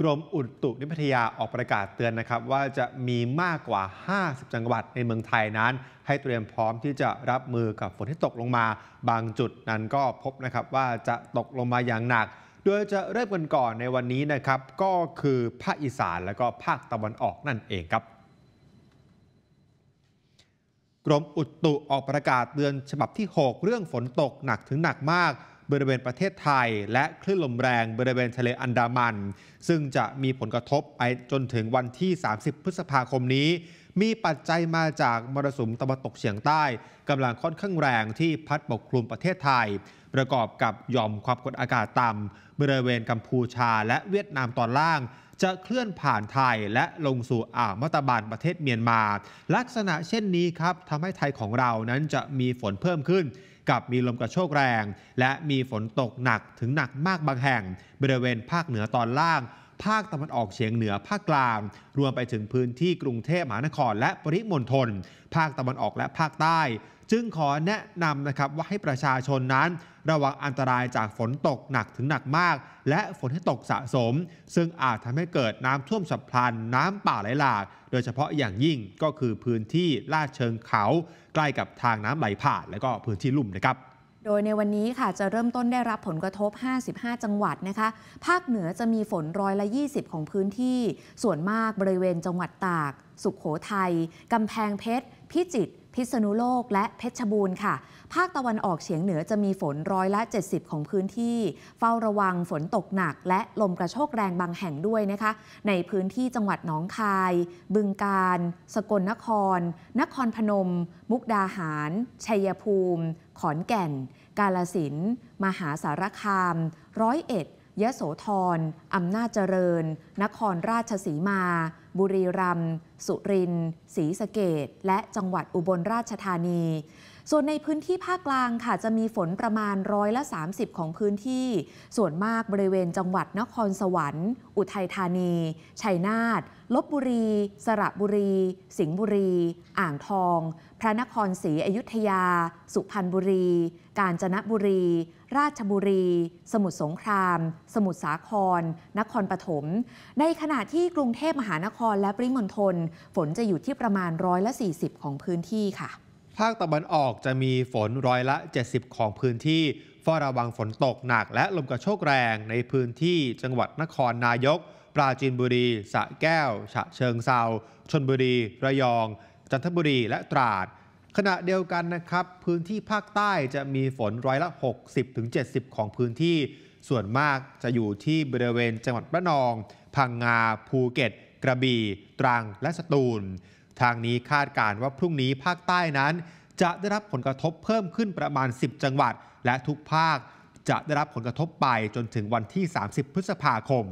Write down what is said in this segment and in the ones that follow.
กรมอุตุนิพทยาออกประกาศเตือนนะครับ ว่าจะมีมากกว่า 50 จังหวัดในเมืองไทยนั้น ให้เตรียมพร้อมที่จะรับมือกับฝนที่ตกลงมาบางจุดนั้นก็พบนะครับว่าจะตกลงมาอย่างหนัก โดยจะเริ่มกันก่อนในวันนี้นะครับก็คือภาคอีสานและก็ภาคตะวันออกนั่นเองครับ กรมอุตุออกประกาศเตือนฉบับที่ 6 เรื่องฝนตกหนักถึงหนักมากบริเวณประเทศไทย และคลื่นลมแรงบริเวณทะเลอันดามัน ซึ่งจะมีผลกระทบไปจนถึงวันที่ 30 พฤษภาคมนี้ มีปัจจัยมาจากมรสุมตะวันตกเฉียงใต้กำลังค่อนข้างแรงที่พัดปกคลุมประเทศไทย ประกอบกับยอมความกดอากาศต่ำบริเวณกัมพูชาและเวียดนามตอนล่าง จะเคลื่อนผ่านไทย และลงสู่อ่าวมัตตาบานประเทศเมียนมาลักษณะเช่นนี้ครับทำให้ไทยของเรานั้นจะมีฝนเพิ่มขึ้นกับมีลมกระโชกแรง และมีฝนตกหนักถึงหนักมากบางแห่ง บริเวณภาคเหนือตอนล่างภาคตะวันออกเฉียงเหนือภาคกลางรวมไปถึงพื้นที่กรุงเทพมหานครและปริมณฑลภาคตะวันออกและภาคใต้ จึงขอแนะนำนะครับ ว่าให้ประชาชนนั้น ระวังอันตรายจากฝนตกหนักถึงหนักมากและฝนที่ตกสะสม ซึ่งอาจทำให้เกิดน้ำท่วมฉับพลัน น้ำป่าไหลหลากโดยเฉพาะอย่างยิ่งก็คือพื้นที่ลาดเชิงเขา ใกล้กับทางน้ำไหลผ่านและก็พื้นที่ลุ่มนะครับโดยในวันนี้ค่ะจะเริ่มต้นได้รับผลกระทบ 55 จังหวัดนะคะ ภาคเหนือจะมีฝนร้อยละ 20 ของพื้นที่ ส่วนมากบริเวณจังหวัดตาก สุขโขทยัย กำแพงเพชร พิจิตรพิษณุโลกและเพชรบูรณ์ค่ะ ภาคตะวันออกเฉียงเหนือจะมีฝนร้อยละ 70 ของพื้นที่ เฝ้าระวังฝนตกหนักและลมกระโชกแรงบางแห่งด้วยนะคะ ในพื้นที่จังหวัดหนองคาย บึงการ สกลนคร นครพนม มุกดาหาร ชัยภูมิ ขอนแก่น กาลสิน มหาสารคาม ร้อยเอ็ดยโสธรอำนาจเจริญ นครราชสีมา บุรีรัมย์ สุรินทร์ ศรีสะเกดและจังหวัดอุบลราชธานีส่วนในพื้นที่ภาคกลางค่ะจะมีฝนประมาณร้อยละ 30 ของพื้นที่ ส่วนมากบริเวณจังหวัดนครสวรรค์ อุทัยธานีชัยนาทลบบุรี สระบุรี สิงห์บุรี อ่างทอง พระนครศรีอยุธยา สุพรรณบุรี กาญจนบุรี ราชบุรี สมุทรสงคราม สมุทรสาคร นครปฐมในขณะที่กรุงเทพมหานครและปริมณฑลฝนจะอยู่ที่ประมาณร้อยละ 40 ของพื้นที่ค่ะภาคตะวันออกจะมีฝนร้อยละ 70 ของพื้นที่เฝ้าระวังฝนตกหนักและลมกระโชกแรงในพื้นที่จังหวัดนครนายก ปราจีนบุรีสระแก้ว ฉะเชิงเซาชนบุรี ระยอง จันทบุรี และตราด ขณะเดียวกันนะครับ พื้นที่ภาคใต้จะมีฝนร้อยละ 60-70 ของพื้นที่ ส่วนมากจะอยู่ที่บริเวณ จังหวัดระนองพังงา ภูเก็ต กระบี่ ตรัง และสตูลทางนี้คาดการว่าพรุ่งนี้ภาคใต้นั้น จะได้รับผลกระทบเพิ่มขึ้นประมาณ 10 จังหวัด และทุกภาค จะได้รับผลกระทบไปจนถึงวันที่ 30 พฤษภาคม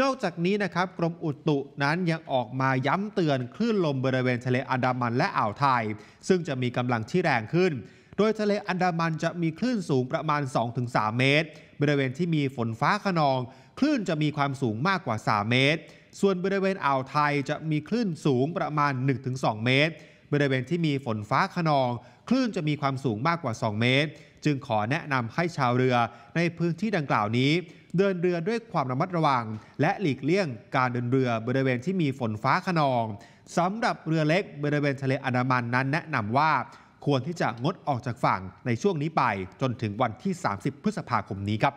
นอกจากนี้นะครับ กรมอุตุนั้นยังออกมาย้ำเตือนคลื่นลมบริเวณทะเลอันดามันและอ่าวไทย ซึ่งจะมีกำลังที่แรงขึ้น โดยทะเลอันดามันจะมีคลื่นสูงประมาณ 2-3 เมตร บริเวณที่มีฝนฟ้าขนองคลื่นจะมีความสูงมากกว่า 3 เมตรส่วนบริเวณอ่าวไทยจะมีคลื่นสูงประมาณ 1-2 เมตร บริเวณที่มีฝนฟ้าขนอง คลื่นจะมีความสูงมากกว่า 2 เมตร จึงขอแนะนำให้ชาวเรือในพื้นที่ดังกล่าวนี้ เดินเรือด้วยความระมัดระวัง และหลีกเลี่ยง การเดินเรือบริเวณที่มีฝนฟ้าขนองสำหรับเรือเล็กบริเวณทะเลอันดามันนั้นแนะนำว่า ควรที่จะงดออกจากฝั่งในช่วงนี้ไป จนถึงวันที่ 30 พฤษภาคมนี้ครับ